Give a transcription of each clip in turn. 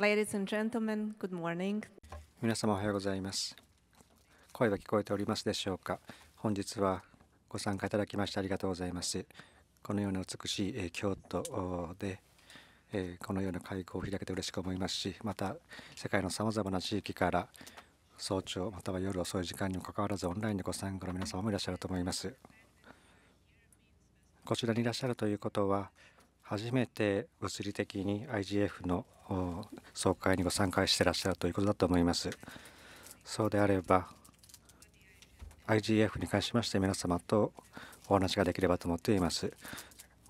Ladies and gentlemen, good morning. 皆様おはようございます。声は聞こえておりますでしょうか。本日はご参加いただきましてありがとうございます。このような美しい、えー、京都で、えー、このような会合を開けて嬉しく思いますし、また世界のさまざまな地域から早朝または夜遅い時間にもかかわらずオンラインでご参加の皆様もいらっしゃると思います。こちらにいらっしゃるということは初めて物理的に IGF の総会にご参加してらっしゃるということだと思います。そうであれば IGF に関しまして皆様とお話ができればと思っています。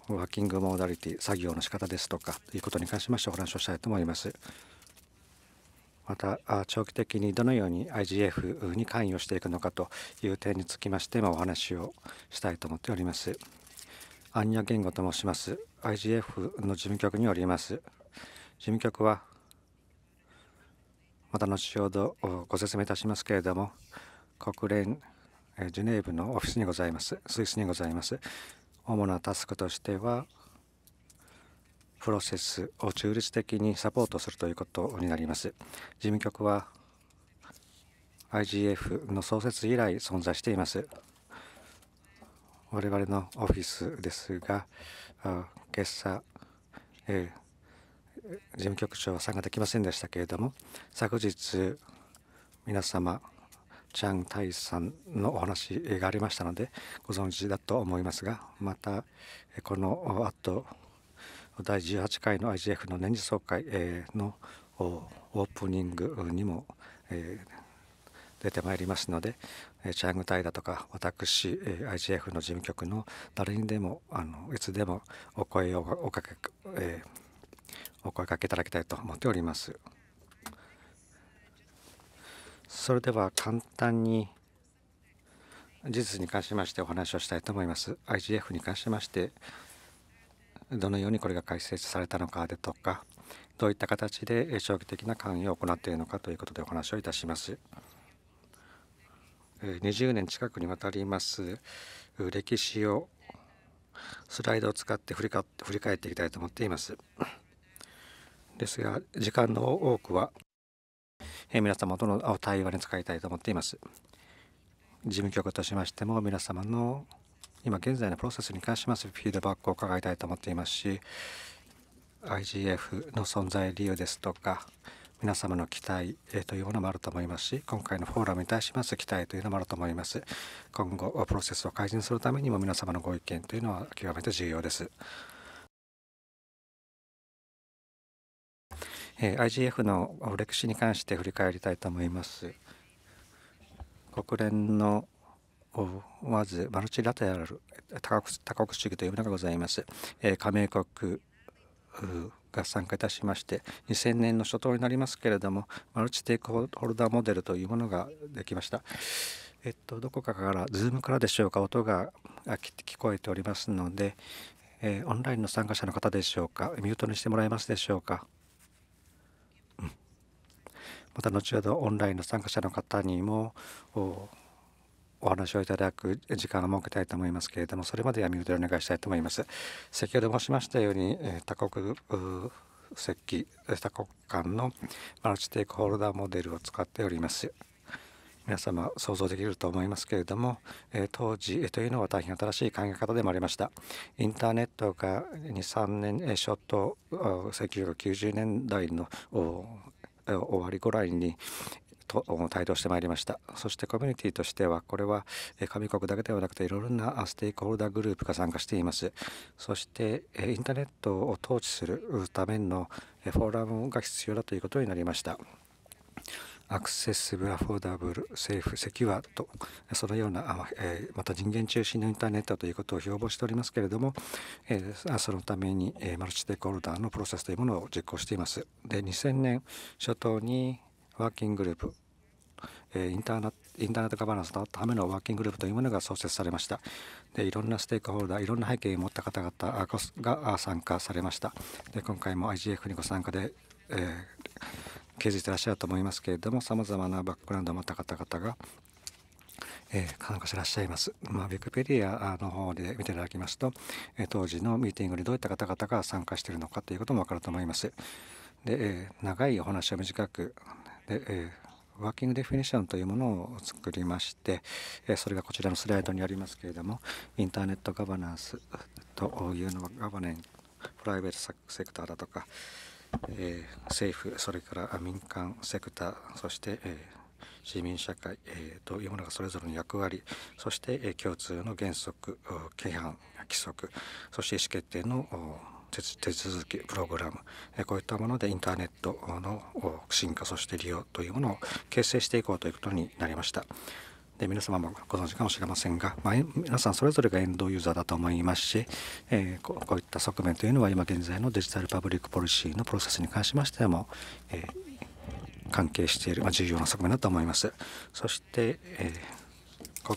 ワーキングモーダリティ、作業の仕方ですとかということに関しましてお話をしたいと思います。また長期的にどのように IGF に関与していくのかという点につきましてもお話をしたいと思っております。アンニョ言語と申します。IGF の事務局におります。事務局は、また後ほどご説明いたしますけれども、国連ジュネーブのオフィスにございます、スイスにございます。主なタスクとしては、プロセスを中立的にサポートするということになります。事務局は IGF の創設以来存在しています。我々のオフィスですが、今朝、えー、事務局長は参加できませんでしたけれども昨日皆様チャン・タイさんのお話がありましたのでご存知だと思いますがまたこのあと第18回の IGF の年次総会のオープニングにも出てまいりますのでチャイムタイだとか私 IGF の事務局の誰にでもあのいつでもお声をおかけ、えー、お声かけいただきたいと思っておりますそれでは簡単に事実に関しましてお話をしたいと思います IGF に関しましてどのようにこれが解説されたのかでとかどういった形で長期的な関与を行っているのかということでお話をいたします。20年近くにわたります歴史をスライドを使って振りか振り返っていきたいと思っています。ですが時間の多くは、え皆様との対話に使いたいと思っています。事務局としましても皆様の今現在のプロセスに関しますフィードバックを伺いたいと思っていますし IGF の存在理由ですとか皆様の期待、えというものもあると思いますし今回のフォーラムに対します期待というのもあると思います今後プロセスを改善するためにも皆様のご意見というのは極めて重要です IGF の歴史に関して振り返りたいと思います国連のまずマルチラテラル多国主義というものがございます加盟国が参加いたしまして2000年の初頭になりますけれどもマルチテイクホルダーモデルというものができました。えっと、どこかから、ズームからでしょうか、音が聞こえておりますので、えー、オンラインの参加者の方でしょうか、ミュートにしてもらえますでしょうか。うん、また後ほどオンラインの参加者の方にもお話をいただく時間を設けたいと思いますけれどもそれまではミュでお願いしたいと思います先ほど申しましたように多国設計多国間のマルチテイクホルダーモデルを使っております皆様想像できると思いますけれども、当時というのは大変新しい考え方でもありましたインターネットが23年、えー、初頭1990年代の終わりぐらいにと帯同してまいりましたそしてコミュニティとしてはこれは上国だけではなくていろいろなステークホルダーグループが参加していますそしてインターネットを統治するためのフォーラムが必要だということになりましたアクセスブアフォーダブル、セーフ、セキュアと、そのような、えまた人間中心のインターネットということを標榜しておりますけれども、えそのために、えマルチステークホルダーのプロセスというものを実行しています。で、2000年初頭に、ワーキンググループインターナインターネットガバナンスのためのワーキンググループというものが創設されましたでいろんなステークホルダーいろんな背景を持った方々が参加されましたで今回も IGF にご参加で、えー、築いてらっしゃると思いますけれどもさまざまなバックグラウンドを持った方々が、えー、参加してらっしゃいます、まあ、ウィキペディアの方で見ていただきますと、え当時のミーティングにどういった方々が参加しているのかということも分かると思いますで、えー、長いお話を短くで、えー、ワーキングデフィニッションというものを作りまして、えそれがこちらのスライドにありますけれども、インターネットガバナンスというのはガバネン、プライベートセクターだとか、えー、政府、それから民間セクター、そして、えー市民社会、えー、というものがそれぞれの役割そして、えー、共通の原則規範規則そして意思決定の手続きプログラムこういったものでインターネットの進化そして利用というものを形成していこうということになりました。で皆様もご存知かもしれませんが、まあ、皆さんそれぞれがエンドユーザーだと思いますし、えー、こういった側面というのは今現在のデジタルパブリックポリシーのプロセスに関しましても、えー、関係している、まあ、重要な側面だと思います。そして、えー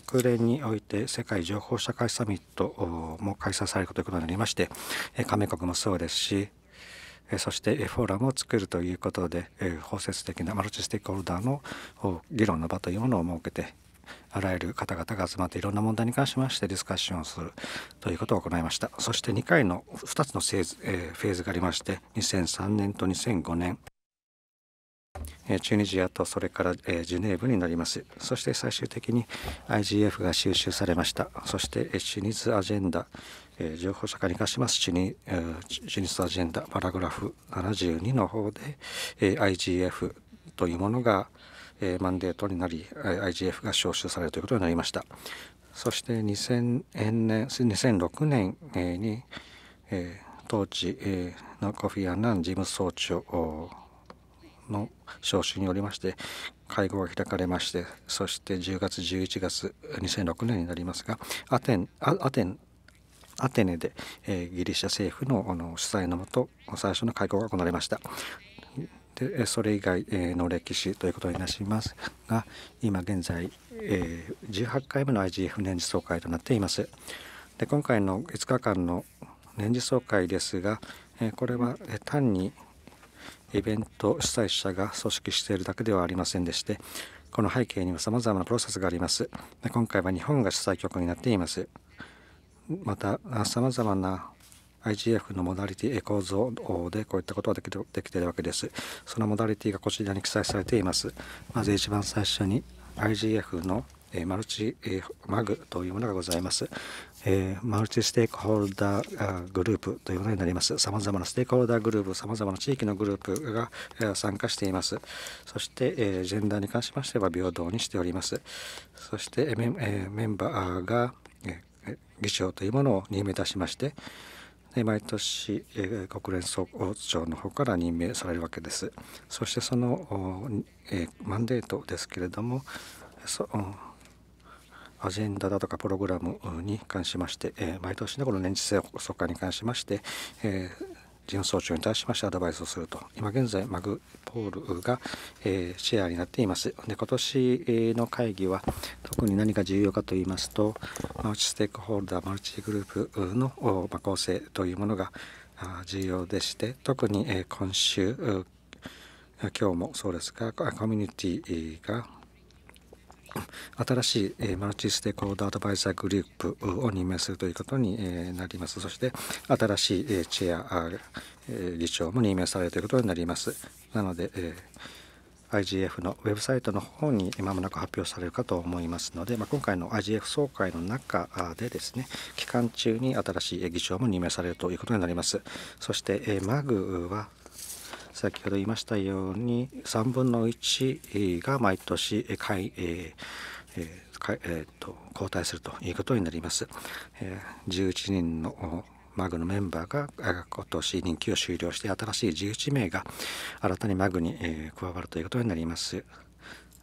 国連において世界情報社会サミットも開催されるということになりまして加盟国もそうですしそしてフォーラムを作るということで包摂的なマルチステークホルダーの議論の場というものを設けてあらゆる方々が集まっていろんな問題に関しましてディスカッションをするということを行いましたそして2回の2つのフェーズがありまして2003年と2005年チュニジアとそれからジュネーブになりますそして最終的に IGF が収集されましたそしてチュニズアジェンダ情報社会に関しますチュニチュニスアジェンダパラグラフ72の方で IGF というものがマンデートになり IGF が招集されるということになりましたそして2000年2006年に当時のコフィアナン事務総長の招集によりまして会合が開かれましてそして10月11月2006年になりますがアテンアテンアテネで、えギリシャ政府のあの主催のもと最初の会合が行われましたでそれ以外の歴史ということになりますが今現在、え18回目の IGF 年次総会となっていますで今回の5日間の年次総会ですがこれは単にイベント主催者が組織しているだけではありませんでしてこの背景には様々なプロセスがあります今回は日本が主催局になっていますまた様々な IGF のモダリティ構造でこういったことができるできているわけです。そのモダリティがこちらに記載されています。まず一番最初に IGF のマルチマグというものがございます。えー、マルチステークホルダーグループというものになります。さまざまなステークホルダーグループ、さまざまな地域のグループが、参加しています。そして、えー、ジェンダーに関しましては平等にしております。そして、えー、メンバーが、えー、議長というものを任命いたしまして、毎年、えー、国連総長の方から任命されるわけです。そしてその、えー、マンデートですけれども、そアジェンダだとかプログラムに関しまして、え毎年のこの年次性総会に関しまして、え事務総長に対しましてアドバイスをすると今現在マグポールが、えシェアになっていますで今年の会議は特に何が重要かといいますとマルチステークホルダーマルチグループの、ま構成というものが重要でして特に、え今週今日もそうですがコミュニティが新しい、えー、マルチステークホルダーアドバイザーグループを任命するということに、えー、なります。そして、新しい、えー、チェア、えー、議長も任命されるということになります。なので、えー、IGF のウェブサイトの方にまもなく発表されるかと思いますので、まあ、今回の IGF 総会の中でですね、期間中に新しい議長も任命されるということになります。そして、えー、マグは、先ほど言いましたように3分の1が毎年買い、えーえー、と交代するということになります。え11人のマグのメンバーが今年任期を終了して新しい11名が新たにマグに、え加わるということになります。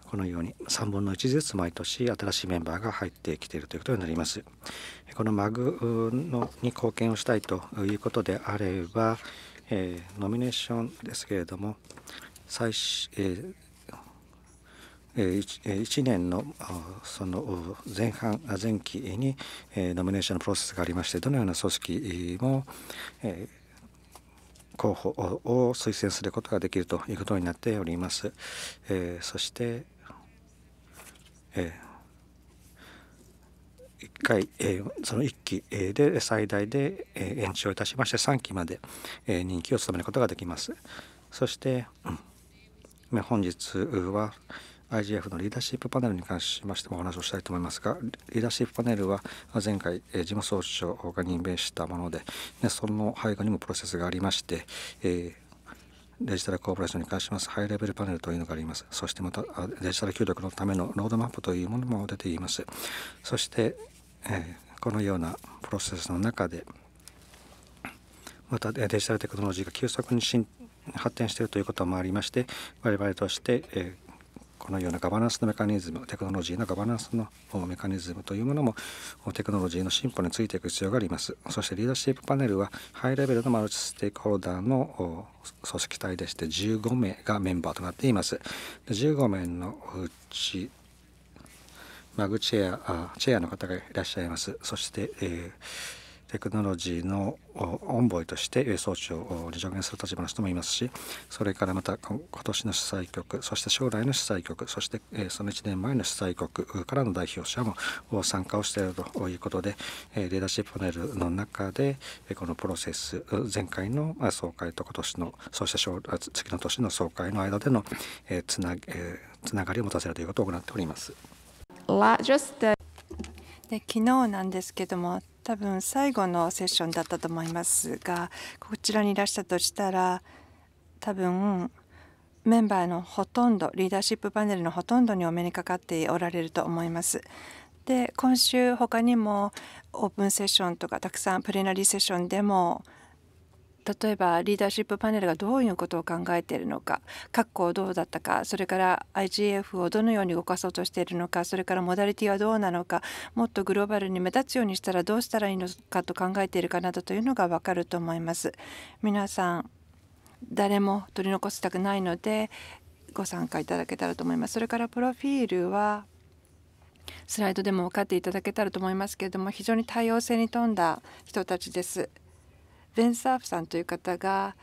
このように3分の1ずつ毎年新しいメンバーが入ってきているということになります。このマグのに貢献をしたいということであれば、えー、ノミネーションですけれども最、えーえー、1年のその前半前期に、えー、ノミネーションのプロセスがありましてどのような組織も、えー候補を推薦することができるということになっております。えー、そして、えー1回、えー、その1期で最大で延長いたしまして3期まで任期を務めることができます。そして、うん、本日は IGF のリーダーシップパネルに関しましてもお話をしたいと思いますがリーダーシップパネルは前回事務総長が任命したもので、ね、その背後にもプロセスがありまして、えーデジタルコーポレーションに関しますハイレベルパネルというのがあります。そしてまたデジタル協力のためのロードマップというものも出ています。そしてえこのようなプロセスの中でまたデジタルテクノロジーが急速に発展しているということもありまして我々として、えこのようなガバナンスのメカニズムテクノロジーのガバナンスのメカニズムというものもテクノロジーの進歩についていく必要がありますそしてリーダーシップパネルはハイレベルのマルチステークホルダーの組織体でして15名がメンバーとなっています15名のうちマグチェアチェアの方がいらっしゃいますそして、えー、テクノロジーのオンボイとして装置を助言する立場の人もいますしそれからまた今年の主催局そして将来の主催局そして、えー、その1年前の主催国からの代表者も参加をしているということで、えー、ーダーシップパネルの中でこのプロセス前回の総会と今年のそして次の年の総会の間でのつなつながりを持たせるということを行っております。昨日なんですけども多分最後のセッションだったと思いますがこちらにいらしたとしたら多分メンバーのほとんどリーダーシップパネルのほとんどにお目にかかっておられると思います。で今週他にもオープンセッションとかたくさんプレナリーセッションでも例えばリーダーシップパネルがどういうことを考えているのか括弧どうだったかそれから IGF をどのように動かそうとしているのかそれからモダリティはどうなのかもっとグローバルに目立つようにしたらどうしたらいいのかと考えているかなどというのが分かると思います。皆さん誰も取り残したくないのでご参加いただけたらと思います。それからプロフィールはスライドでも分かっていただけたらと思いますけれども非常に多様性に富んだ人たちです。ベン・サーフさんという方が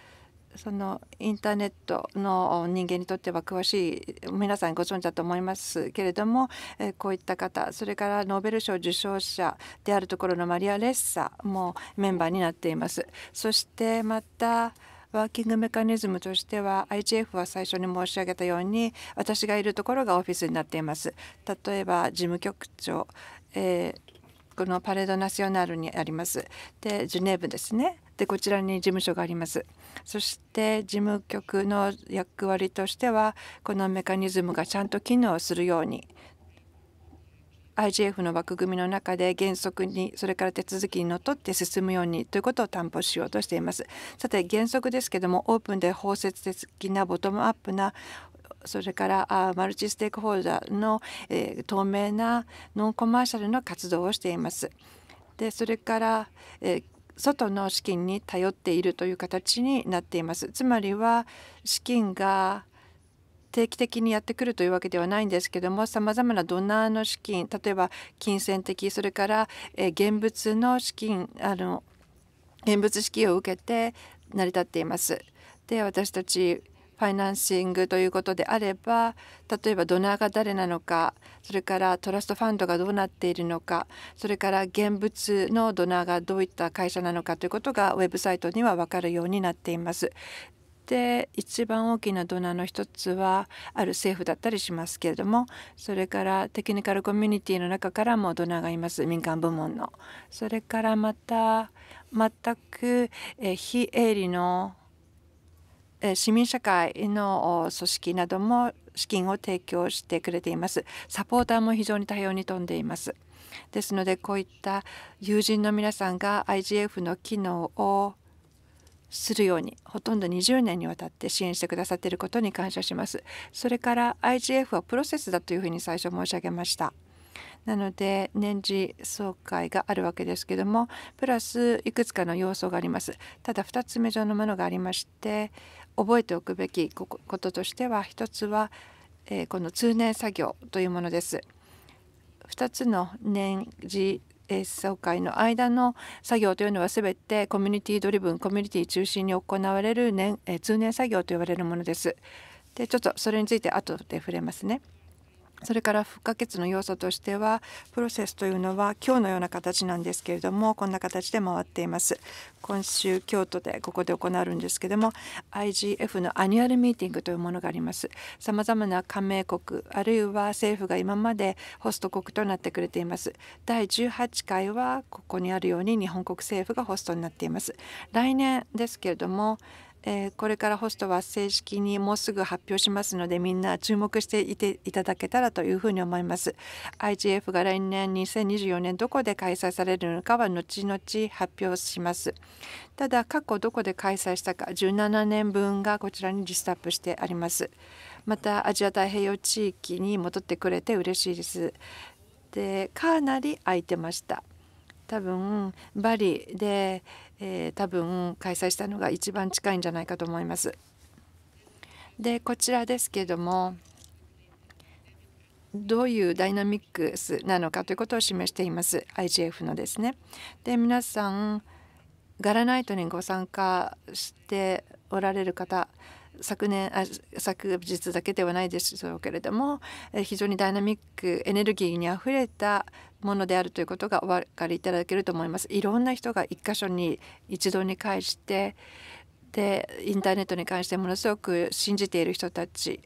そのインターネットの人間にとっては詳しい皆さんご存知だと思いますけれどもこういった方それからノーベル賞受賞者であるところのマリア・レッサもメンバーになっています。そしてまたワーキングメカニズムとしては IGF は最初に申し上げたように私がいるところがオフィスになっています。例えば事務局長、えー、このパレードナショナルにありますでジュネーブですねでこちらに事務所がありますそして事務局の役割としてはこのメカニズムがちゃんと機能するように IGF の枠組みの中で原則にそれから手続きにのっとって進むようにということを担保しようとしていますさて原則ですけどもオープンで包摂的なボトムアップなそれからマルチステークホルダーの、えー、透明なノンコマーシャルの活動をしています。でそれから、えー外の資金に頼っているという形になっています。つまりは資金が定期的にやってくるというわけではないんですけどもさまざまなドナーの資金例えば金銭的それから現物の資金あの現物資金を受けて成り立っています。で私たちファイナンシングということであれば例えばドナーが誰なのかそれからトラストファンドがどうなっているのかそれから現物のドナーがどういった会社なのかということがウェブサイトには分かるようになっています。で一番大きなドナーの一つはある政府だったりしますけれどもそれからテクニカルコミュニティの中からもドナーがいます民間部門のそれからまた全く非営利の市民社会の組織なども資金を提供してくれていますサポーターも非常に多様に富んでいますですのでこういった友人の皆さんが IGF の機能をするようにほとんど20年にわたって支援してくださっていることに感謝しますそれから IGF はプロセスだというふうに最初申し上げましたなので年次総会があるわけですけれどもプラスいくつかの要素がありますただ2つ目上のものがありまして覚えておくべきこととしては一つは、えー、この通年作業というものです。2つの年次総会の間の作業というのは全てコミュニティドリブンコミュニティ中心に行われる年通年作業と呼ばれるものです。でちょっとそれについて後で触れますね。それから不可欠の要素としてはプロセスというのは今日のような形なんですけれどもこんな形で回っています今週京都でここで行うんですけども IGF のアニュアルミーティングというものがありますさまざまな加盟国あるいは政府が今までホスト国となってくれています第18回はここにあるように日本国政府がホストになっています来年ですけれどもえこれからホストは正式にもうすぐ発表しますのでみんな注目していていただけたらというふうに思います IGF が来年2024年どこで開催されるのかは後々発表しますただ過去どこで開催したか17年分がこちらにリストアップしてありますまたアジア太平洋地域に戻ってくれて嬉しいですでかなり空いてました多分バリで、えー、多分開催したのが一番近いんじゃないかと思います。でこちらですけどもどういうダイナミックスなのかということを示しています IGF のですね。で皆さんガラナイトにご参加しておられる方昨年あ昨日だけではないでしょうけれども非常にダイナミックエネルギーにあふれたものであるということがお分かりいただけると思います。いろんな人が一箇所に一堂に会してでインターネットに関してものすごく信じている人たち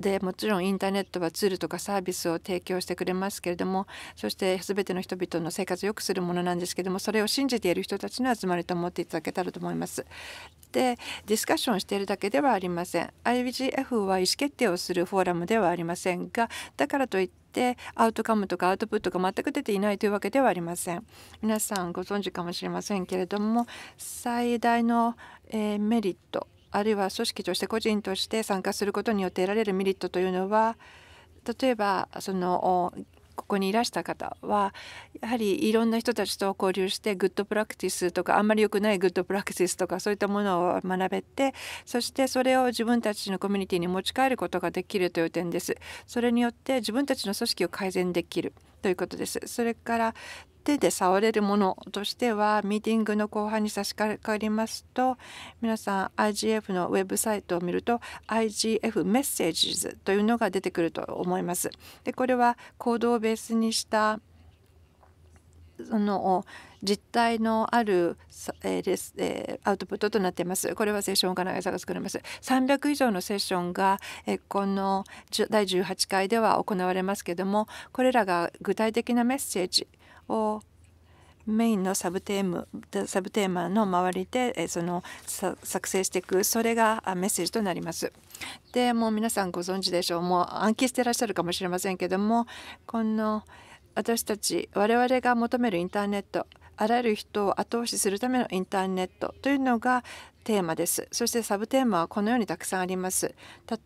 でもちろんインターネットはツールとかサービスを提供してくれますけれどもそして全ての人々の生活を良くするものなんですけどもそれを信じている人たちの集まりと思っていただけたらと思います。でディスカッションしているだけではありません IGF b は意思決定をするフォーラムではありませんがだからといってアウトカムとかアウトプットが全く出ていないというわけではありません皆さんご存知かもしれませんけれども最大の、えー、メリットあるいは組織として個人として参加することによって得られるメリットというのは例えばそのここにいらした方はやはりいろんな人たちと交流してグッドプラクティスとかあんまり良くないグッドプラクティスとかそういったものを学べてそしてそれを自分たちのコミュニティに持ち帰ることができるという点です。それによって自分たちの組織を改善できるということです。それから手で触れるものとしてはミーティングの後半に差し掛かりますと皆さん IGF のウェブサイトを見ると IGF メッセージズというのが出てくると思います。でこれは行動をベースにしたその実態のある、えです、えアウトプットとなっています。これはセッション金井さんが作れます。300以上のセッションが、えこの第18回では行われますけれどもこれらが具体的なメッセージをメインのサブテーマサブテーマの周りでその作成していくそれがメッセージとなります。でもう皆さんご存知でしょうもう暗記してらっしゃるかもしれませんけれどもこの私たち我々が求めるインターネットあらゆる人を後押しするためのインターネットというのがテーマですそしてサブテーマはこのようにたくさんあります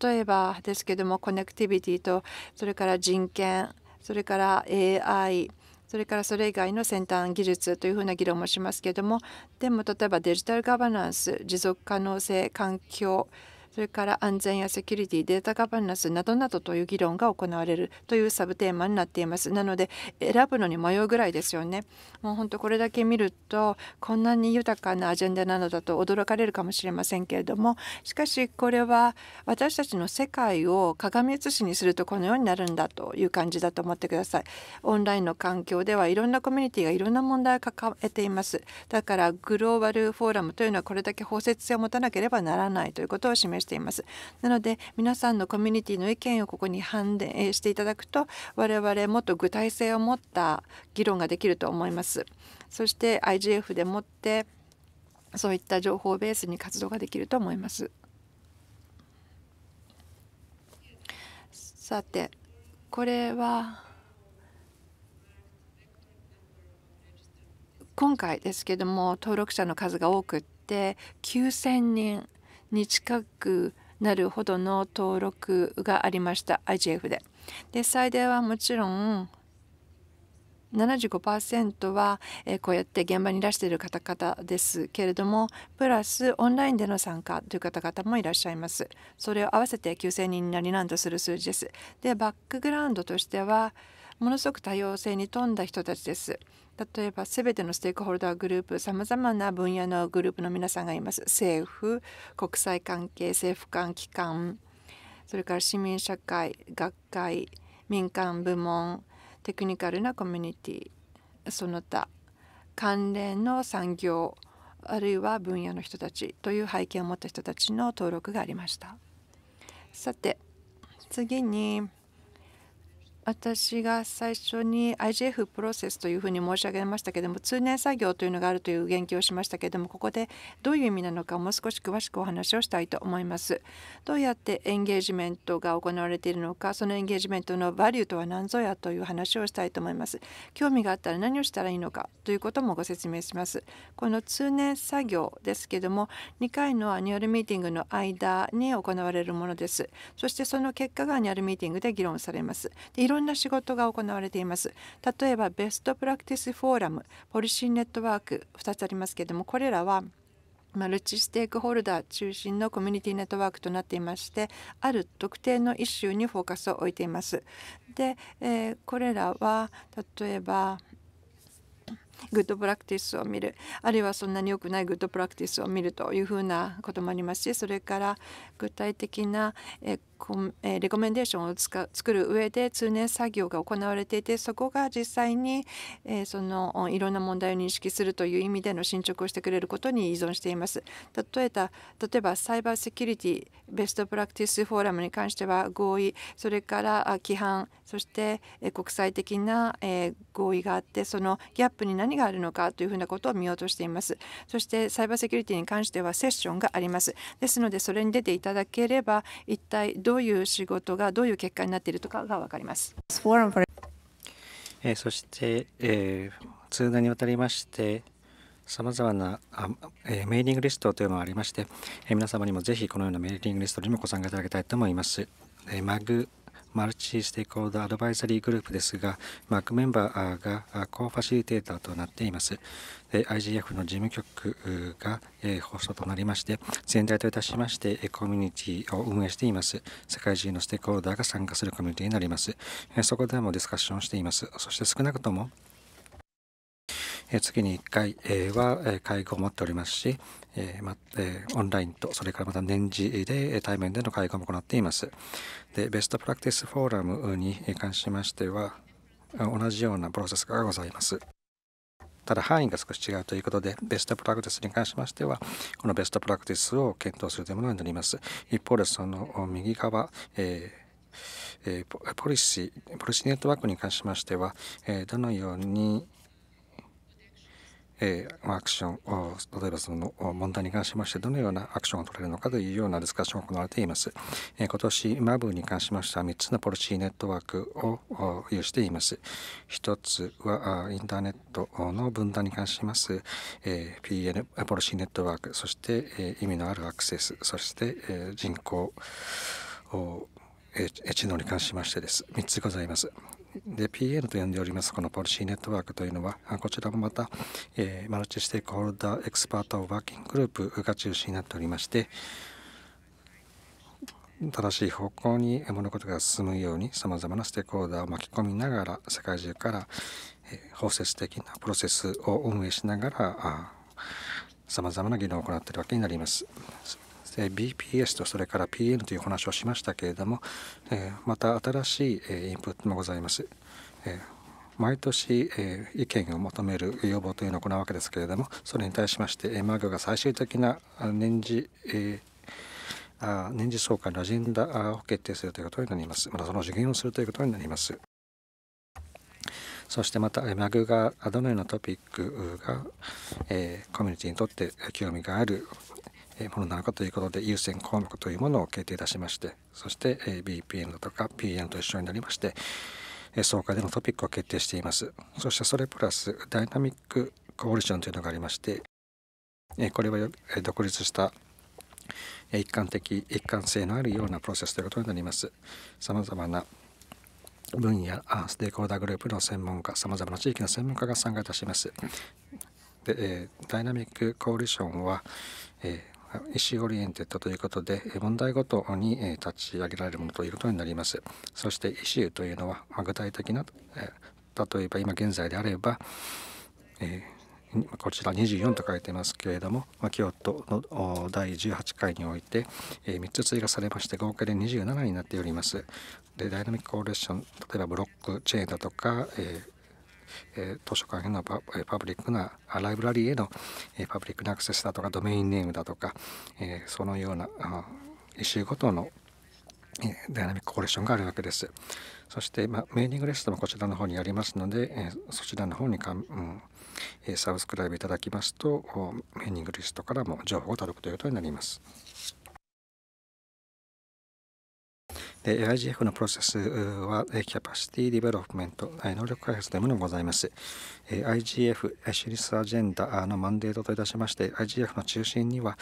例えばですけどもコネクティビティとそれから人権それから AI それからそれ以外の先端技術というふうな議論もしますけれどもでも例えばデジタルガバナンス持続可能性環境それから安全やセキュリティ、データガバナンスなどなどという議論が行われるというサブテーマになっています。なので選ぶのに迷うぐらいですよね。もう本当これだけ見るとこんなに豊かなアジェンダなのだと驚かれるかもしれませんけれどもしかしこれは私たちの世界を鏡写しにするとこのようになるんだという感じだと思ってください。オンラインの環境ではいろんなコミュニティがいろんな問題を抱えています。だからグローバルフォーラムというのはこれだけ包摂性を持たなければならないということを示しています。なので皆さんのコミュニティの意見をここに反映していただくと我々もっと具体性を持った議論ができると思います。そして IGF でもってそういった情報ベースに活動ができると思います。さてこれは今回ですけども登録者の数が多くって9,000人に近くなるほどの登録がありました IGF で。で最大はもちろん75%は、えこうやって現場にいらしている方々ですけれどもプラスオンラインでの参加という方々もいらっしゃいますそれを合わせて9000人になりなんとする数字ですでバックグラウンドとしてはものすごく多様性に富んだ人たちです例えば全てのステークホルダーグループさまざまな分野のグループの皆さんがいます政府国際関係政府間機関それから市民社会学会民間部門テクニカルなコミュニティその他関連の産業あるいは分野の人たちという背景を持った人たちの登録がありました。さて次に私が最初に IGF プロセスというふうに申し上げましたけれども通年作業というのがあるという言及をしましたけれどもここでどういう意味なのかもう少し詳しくお話をしたいと思います。どうやってエンゲージメントが行われているのかそのエンゲージメントのバリューとは何ぞやという話をしたいと思います。興味があったら何をしたらいいのかということもご説明します。この通年作業ですけども2回のアニュアルミーティングの間に行われるものです。そしてその結果がアニュアルミーティングで議論されます。でろんな仕事が行われています例えばベストプラクティスフォーラムポリシーネットワーク2つありますけれどもこれらはマルチステークホルダー中心のコミュニティネットワークとなっていましてある特定のイシューにフォーカスを置いています。で、えー、これらは例えば、グッドプラクティスを見るあるいはそんなに良くないグッドプラクティスを見るというふうなこともありますしそれから具体的なええレコメンデーションを作る上で通年作業が行われていてそこが実際に、えそのいろんな問題を認識するという意味での進捗をしてくれることに依存しています。例えた例えばサイバーセキュリティベストプラクティスフォーラムに関しては合意それから規範そして国際的な合意があってそのギャップに何何があるのかというふうなことを見ようとしています。そしてサイバーセキュリティに関してはセッションがあります。ですのでそれに出ていただければ一体どういう仕事がどういう結果になっているとかが分かります。えそして、えー、通談にわたりましてさまざまなあ、えー、メーリングリストというのがありまして、え皆様にもぜひこのようなメーリングリストにもご参加いただきたいと思います。えー、マグマルチステークホルダーアドバイザリーグループですが、マークメンバーがコーファシリテーターとなっています。IGF の事務局が放送となりまして、全体といたしまして、コミュニティを運営しています。世界中のステークホルダーが参加するコミュニティになります。そこでもディスカッションしています。そして少なくとも、えに1回、えは、会合を持っておりますし、えまえオンラインと、それからまた年次で対面での会合も行っています。でベストプラクティスフォーラムに関しましては、同じようなプロセスがございます。ただ範囲が少し違うということで、ベストプラクティスに関しましては、このベストプラクティスを検討するというものになります。一方で、その右側、えー、ポリシー、ポリシーネットワークに関しましては、どのようにえー、アクション例えばその問題に関しましてどのようなアクションを取れるのかというようなディスカッションが行われています、えー、今年 MAV に関しましては3つのポリシーネットワークを有しています1つはインターネットの分断に関します、えー、PN ポリシーネットワークそして、え意味のあるアクセスそして、え人口知能に関しましてです。3つございます。で、PL と呼んでおります、このポリシーネットワークというのは、こちらもまた、えー、マルチステークホルダーエクスパートワーキンググループが中心になっておりまして、正しい方向に物事が進むように、さまざまなステークホルダーを巻き込みながら、世界中から、えー、包摂的なプロセスを運営しながら、さまざまな議論を行っているわけになります。え BPS とそれから PN という話をしましたけれども、えまた新しい、えインプットもございます。え毎年、え意見を求める要望というのを行うわけですけれどもそれに対しまして MAG が最終的な年次、えー、年次総会のアジェンダを決定するということになりますまたその次元をするということになりますそしてまた MAG がどのようなトピックが、えー、コミュニティにとって興味があるものなのかということで優先項目というものを決定いたしましてそして BPN とか PN と一緒になりまして総会でのトピックを決定していますそしてそれプラスダイナミックコーリションというのがありましてこれは独立した一貫的一貫性のあるようなプロセスということになりますさまざまな分野ステークホルダーグループの専門家さまざまな地域の専門家が参加いたしますでダイナミックコーリションは EC オリエンテッドということで問題ごとに立ち上げられるものということになりますそしてシューというのは具体的な例えば今現在であれば、えー、こちら24と書いてますけれども京都の第18回において3つ追加されまして合計で27になっておりますでダイナミックコーレーション例えばブロックチェーンだとか、えーえ図書館へのパブリックなライブラリーへの、えパブリックなアクセスだとかドメインネームだとか、えそのようなイシごとのダイナミックコレクションがあるわけです。そして、まあ、メーリングレストもこちらの方にありますので、えー、そちらの方にか、うんえー、サブスクライブいただきますと、メーリングリストからも情報を届くということになります。で、IGF のプロセスは、キャパシティディベロップメント、能力開発というものもございます。IGF、シリスアジェンダのマンデートといたしまして、IGF の中心には、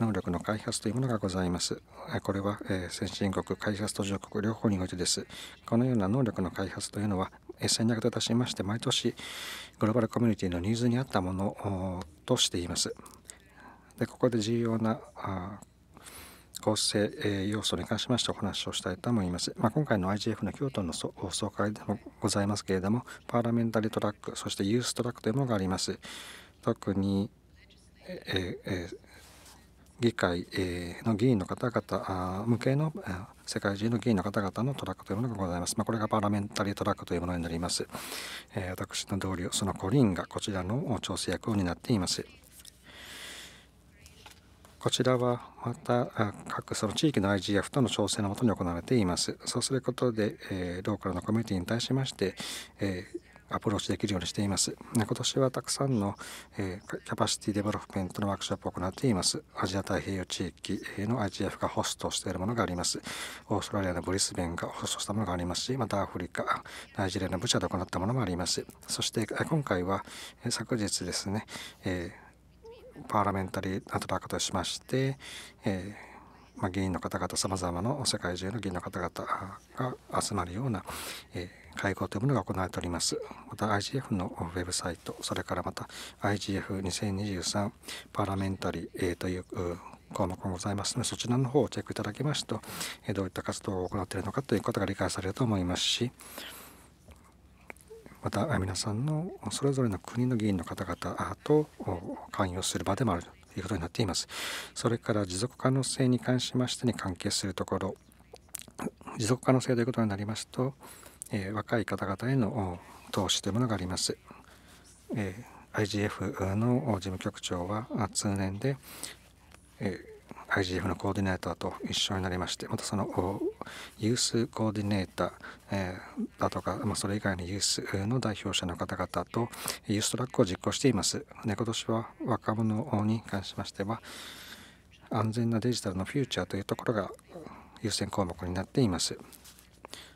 能力の開発というものがございます。これは、先進国、開発途上国、両方においてです。このような能力の開発というのは、戦略といたしまして、毎年、グローバルコミュニティのニーズに合ったものとしています。で、ここで重要な構成、え要素に関しましてお話をしたいと思います。まあ、今回の IGF の京都の総会でもございますけれども、パーラメンタリートラック、そしてユーストラックというものがあります。特に、ええ議会の議員の方々向けの世界中の議員の方々のトラックというものがございます。まあ、これがパーラメンタリートラックというものになります。私の同僚、そのコリンがこちらの調整役を担っています。こちらはまた各その地域の IGF との調整のもとに行われています。そうすることで、えー、ローカルのコミュニティに対しまして、えー、アプローチできるようにしています。今年はたくさんの、えー、キャパシティデベロップメントのワークショップを行っています。アジア太平洋地域の IGF がホストしているものがあります。オーストラリアのブリスベンがホストしたものがありますし、またアフリカ、ナイジェリアのブチャで行ったものもあります。そして今回は昨日ですね、えーパーラメンタリーなんとかとしまして、えー、まあ、議員の方々さまざまな世界中の議員の方々が集まるような、えー、会合というものが行われておりますまた IGF のウェブサイトそれからまた IGF2023 パーラメンタリー、えー、という項目がございますのでそちらの方をチェックいただきますと、えどういった活動を行っているのかということが理解されると思いますしまた皆さんのそれぞれの国の議員の方々と関与する場でもあるということになっています。それから持続可能性に関しましてに関係するところ持続可能性ということになりますと、えー、若い方々への投資というものがあります。えー、IGF の事務局長は通年で、えー IGF のコーディネーターと一緒になりましてまたそのユースコーディネーター、えー、だとか、まあ、それ以外のユースの代表者の方々とユーストラックを実行しています。で今年は若者に関しましては安全なデジタルのフューチャーというところが優先項目になっています。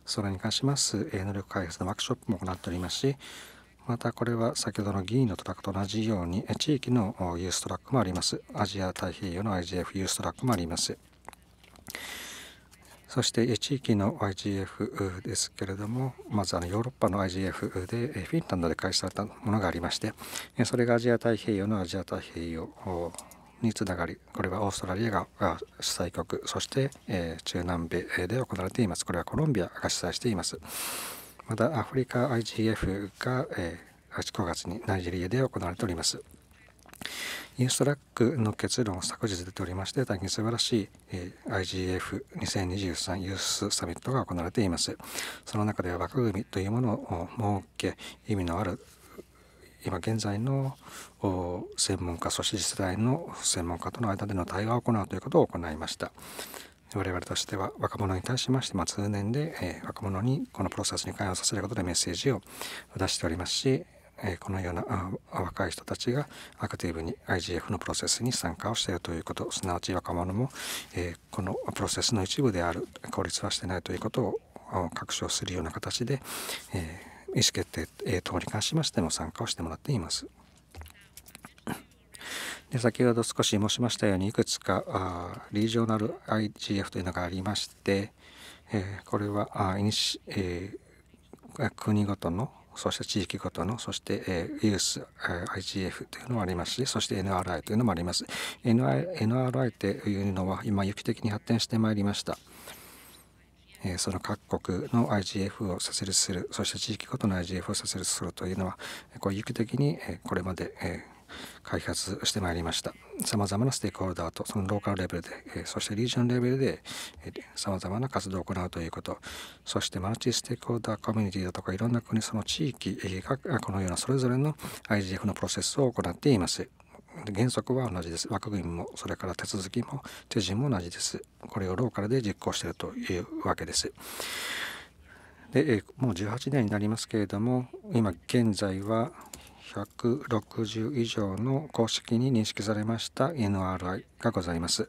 それに関します能力開発のワークショップも行っておりますしまたこれは先ほどの議員のトラックと同じように地域のユーストラックもありますアジア太平洋の IGF ユーストラックもありますそして地域の IGF ですけれどもまずあのヨーロッパの IGF でフィンランドで開始されたものがありましてそれがアジア太平洋のアジア太平洋につながりこれはオーストラリアが主催国そして、中南米で行われていますこれはコロンビアが主催していますまたアフリカ IGF が、えー、月にナイジェリアで行われておりますインストラックの結論を昨日出ておりまして大変素晴らしい、え IGF2023 ユースサミットが行われていますその中では枠組みというものを設け意味のある今現在の専門家そして次世代の専門家との間での対話を行うということを行いました我々としては若者に対しまして、まあ、通年で、え若者にこのプロセスに関与させることでメッセージを出しておりますしえこのような若い人たちがアクティブに IGF のプロセスに参加をしているということすなわち若者も、えこのプロセスの一部である孤立はしてないということを確証するような形で、え意思決定、え等に関しましても参加をしてもらっています。で先ほど少し申しましたようにいくつかあリージョナル IGF というのがありまして、えこれはあいにし、え国ごとのそして地域ごとのそして、えー、ユースえ IGF というのもありますしそして NRI というのもあります NRI というのは今有機的に発展してまいりましたえその各国の IGF を設立するそして地域ごとの IGF を設立するというのはこう有機的にえこれまでえ開発してまいりましたさまざまなステークホルダーとそのローカルレベルで、えそしてリージョンレベルでさまざまな活動を行うということそしてマルチステークホルダーコミュニティだとかいろんな国その地域がこのようなそれぞれの IGF のプロセスを行っています原則は同じです。枠組みも、それから手続きも、手順も同じです。これをローカルで実行しているというわけです。で、もう18年になりますけれども、今現在は160以上の公式に認識されました NRI がございます。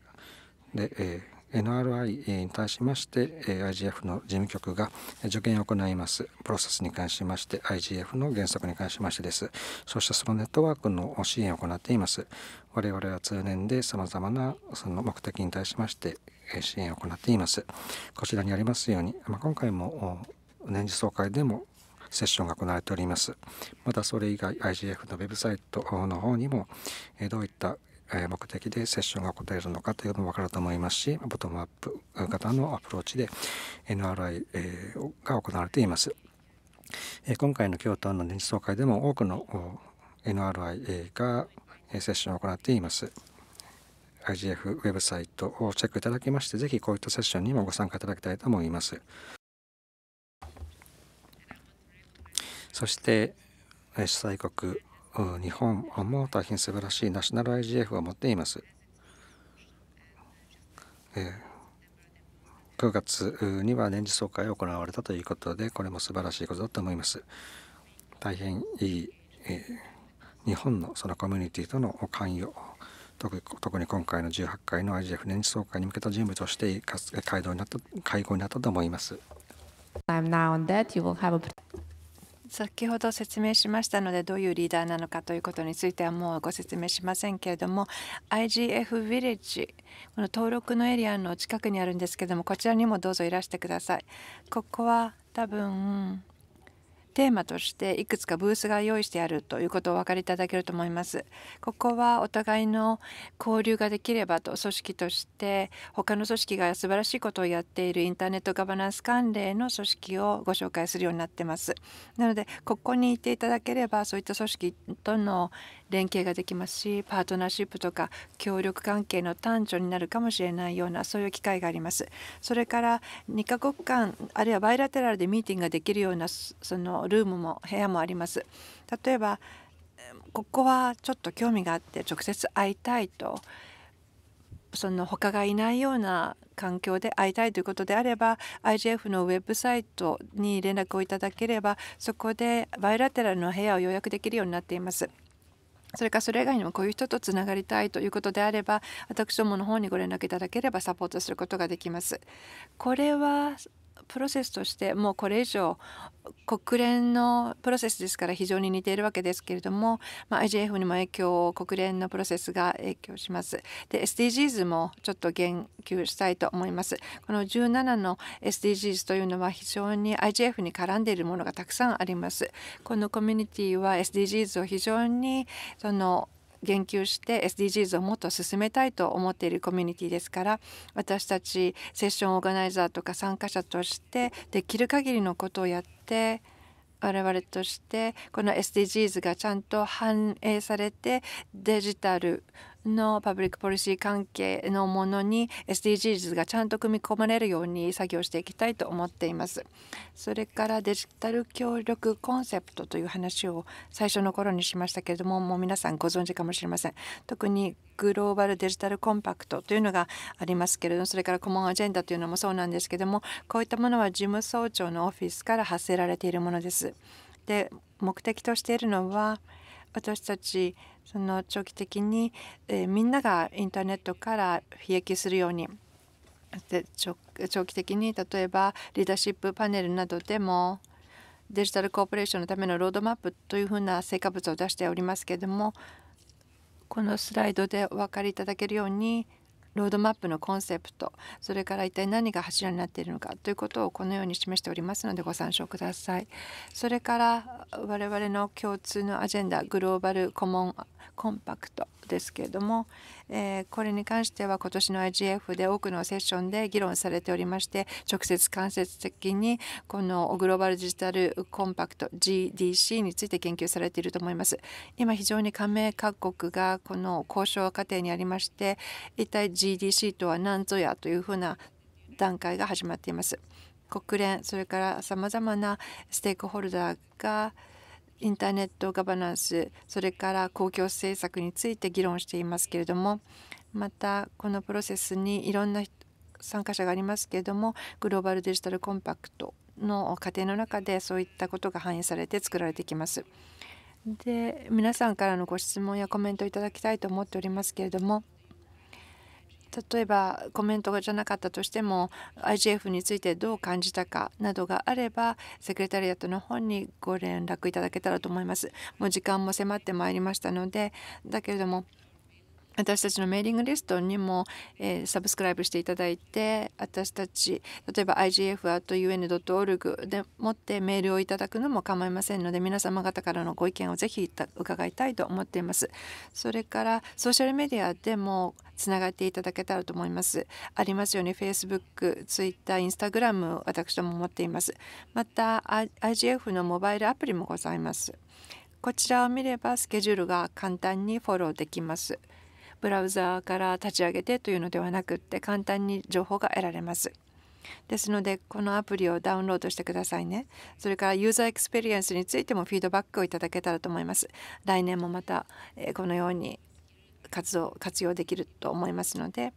で、えー、NRI に対しまして IGF の事務局が助言を行いますプロセスに関しまして IGF の原則に関しましてですそしてそのネットワークの支援を行っています我々は通年で様々なその目的に対しまして支援を行っていますこちらにありますように、ま今回も年次総会でもセッションが行われております。またそれ以外 IGF のウェブサイトの方にもどういった目的でセッションが答えるのかというのも分かると思いますしボトムアップ型のアプローチで NRI が行われています。今回の京都の年次総会でも多くの NRI がセッションを行っています。IGF ウェブサイトをチェックいただきまして、ぜひこういったセッションにもご参加いただきたいと思います。そして主催国日本も大変素晴らしいナショナル IGF を持っています。9月には年次総会が行われたということでこれも素晴らしいことだと思います。大変いい、日本のそのコミュニティとの関与特に今回の18回の IGF 年次総会に向けた準備として会合になった会合になったと思います。先ほど説明しましたのでどういうリーダーなのかということについてはもうご説明しませんけれども IGF ヴィレッジこの登録のエリアの近くにあるんですけどもこちらにもどうぞいらしてください。ここは多分テーマとしていくつかブースが用意してあるということをお分かりいただけると思います。ここはお互いの交流ができればと組織として他の組織が素晴らしいことをやっているインターネットガバナンス関連の組織をご紹介するようになってます。なのでここにいていただければそういった組織との連携ができますしパートナーシップとか協力関係の端緒になるかもしれないようなそういう機会がありますそれから2カ国間あるいはバイラテラルでミーティングができるようなそのルームも部屋もあります例えばここはちょっと興味があって直接会いたいとその他がいないような環境で会いたいということであれば IGF のウェブサイトに連絡をいただければそこでバイラテラルの部屋を予約できるようになっています。それからそれ以外にもこういう人とつながりたいということであれば私どもの方にご連絡いただければサポートすることができます。これはプロセスとしてもうこれ以上国連のプロセスですから非常に似ているわけですけれども、まあ、IGF にも影響を国連のプロセスが影響します。で SDGs もちょっと言及したいと思います。この17の SDGs というのは非常に IGF に絡んでいるものがたくさんあります。このコミュニティは SDGs を非常にその言及して SDGs をもっと進めたいと思っているコミュニティですから私たちセッションオーガナイザーとか参加者としてできる限りのことをやって我々としてこの SDGs がちゃんと反映されてデジタルのパブリックポリシー関係のものに SDGs がちゃんと組み込まれるように作業していきたいと思っています。それからデジタル協力コンセプトという話を最初の頃にしましたけれどももう皆さんご存知かもしれません。特にグローバルデジタルコンパクトというのがありますけれどもそれからコモンアジェンダというのもそうなんですけれどもこういったものは事務総長のオフィスから発せられているものです。で目的としているのは私たちその長期的に、えー、みんながインターネットから飛躍するように長期的に例えばリーダーシップパネルなどでもデジタルコーポレーションのためのロードマップというふうな成果物を出しておりますけれどもこのスライドでお分かりいただけるようにロードマップのコンセプトそれから一体何が柱になっているのかということをこのように示しておりますのでご参照くださいそれから我々の共通のアジェンダグローバルコモンコンパクトですけれども、えー、これに関しては今年の IGF で多くのセッションで議論されておりまして直接間接的にこのグローバルデジタルコンパクト GDC について研究されていると思います今非常に加盟各国がこの交渉過程にありまして一体 GDC とは何ぞやというふうな段階が始まっています国連それからさまざまなステークホルダーがインターネットガバナンスそれから公共政策について議論していますけれどもまたこのプロセスにいろんな参加者がありますけれどもグローバルデジタルコンパクトの過程の中でそういったことが反映されて作られてきます。で皆さんからのご質問やコメントをいただきたいと思っておりますけれども例えばコメントじゃなかったとしても IGF についてどう感じたかなどがあればセクレタリアとの方にご連絡いただけたらと思います。もう時間も迫ってまいりましたのでだけれども私たちのメーリングリストにも、えー、サブスクライブしていただいて私たち例えば igf.un.org でもってメールをいただくのも構いませんので皆様方からのご意見をぜひ伺いたいと思っていますそれからソーシャルメディアでもつながっていただけたらと思いますありますように Facebook、Twitter、Instagram 私ども持っていますまた IGF のモバイルアプリもございますこちらを見ればスケジュールが簡単にフォローできます。ブラウザーから立ち上げてというのではなくって簡単に情報が得られます。ですのでこのアプリをダウンロードしてくださいねそれからユーザーエクスペリエンスについてもフィードバックをいただけたらと思います来年もまたこのように活動活用できると思いますので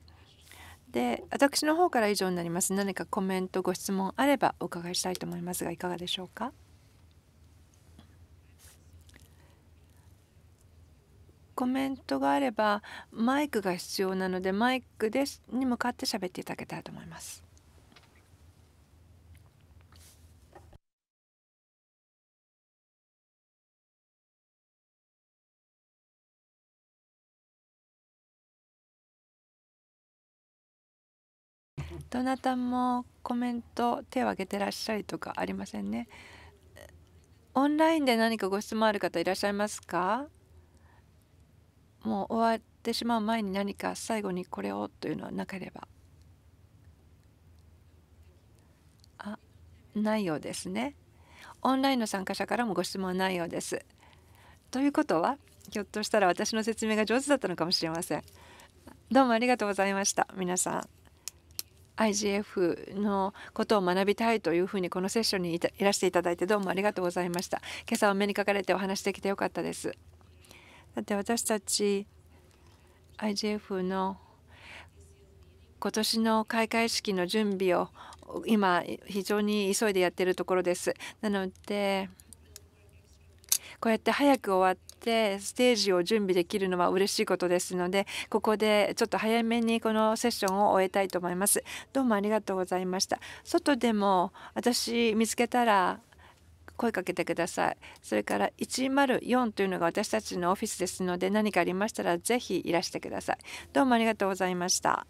で私の方から以上になります何かコメントご質問あればお伺いしたいと思いますがいかがでしょうかコメントがあればマイクが必要なのでマイクですに向かって喋っていただけたらと思います。どなたもコメント手を挙げてらっしゃるとかありませんね。オンラインで何かご質問ある方いらっしゃいますかもう終わってしまう前に何か最後にこれをというのはなければあないようですねオンラインの参加者からもご質問はないようですということはひょっとしたら私の説明が上手だったのかもしれませんどうもありがとうございました皆さん IGF のことを学びたいというふうにこのセッションにいらしていただいてどうもありがとうございました今朝お目にかかれてお話できてよかったですだって私たち IGF の今年の開会式の準備を今非常に急いでやっているところです。なのでこうやって早く終わってステージを準備できるのは嬉しいことですのでここでちょっと早めにこのセッションを終えたいと思います。どうもありがとうございました。外でも私見つけたら声かけてください。それから104というのが私たちのオフィスですので何かありましたらぜひいらしてください。どうもありがとうございました。